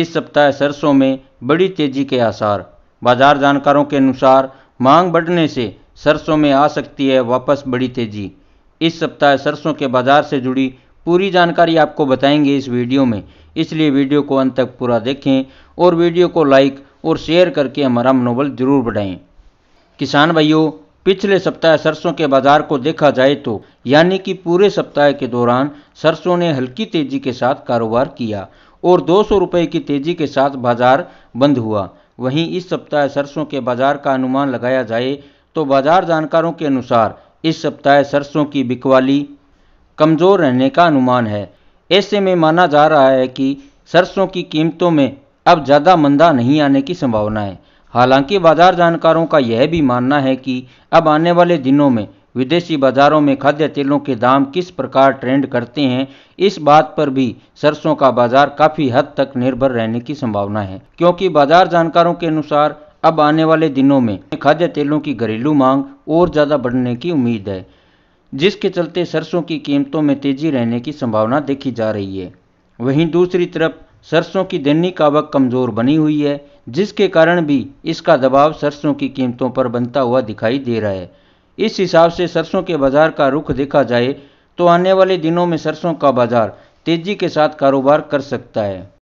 इस सप्ताह सरसों में बड़ी तेजी के आसार बाजार जानकारों के अनुसार मांग बढ़ने से सरसों में आ सकती है वापस बड़ी तेजी इस सप्ताह सरसों के बाजार से जुड़ी पूरी जानकारी आपको बताएंगे इस वीडियो में इसलिए वीडियो को अंत तक पूरा देखें और वीडियो को लाइक और शेयर करके हमारा मनोबल जरूर बढ़ाएं किसान भाइयों पिछले सप्ताह सरसों के बाजार को देखा जाए तो यानी कि पूरे सप्ताह के दौरान सरसों ने हल्की तेजी के साथ कारोबार किया और दो सौ रुपये की तेजी के साथ बाजार बंद हुआ वहीं इस सप्ताह सरसों के बाजार का अनुमान लगाया जाए तो बाजार जानकारों के अनुसार इस सप्ताह सरसों की बिकवाली कमज़ोर रहने का अनुमान है ऐसे में माना जा रहा है कि सरसों की कीमतों में अब ज़्यादा मंदा नहीं आने की संभावना है हालांकि बाजार जानकारों का यह भी मानना है कि अब आने वाले दिनों में विदेशी बाजारों में खाद्य तेलों के दाम किस प्रकार ट्रेंड करते हैं इस बात पर भी सरसों का बाजार काफ़ी हद तक निर्भर रहने की संभावना है क्योंकि बाजार जानकारों के अनुसार अब आने वाले दिनों में खाद्य तेलों की घरेलू मांग और ज़्यादा बढ़ने की उम्मीद है जिसके चलते सरसों की कीमतों में तेजी रहने की संभावना देखी जा रही है वहीं दूसरी तरफ सरसों की दैनिक आवक कमज़ोर बनी हुई है जिसके कारण भी इसका दबाव सरसों की कीमतों पर बनता हुआ दिखाई दे रहा है इस हिसाब से सरसों के बाजार का रुख देखा जाए तो आने वाले दिनों में सरसों का बाजार तेजी के साथ कारोबार कर सकता है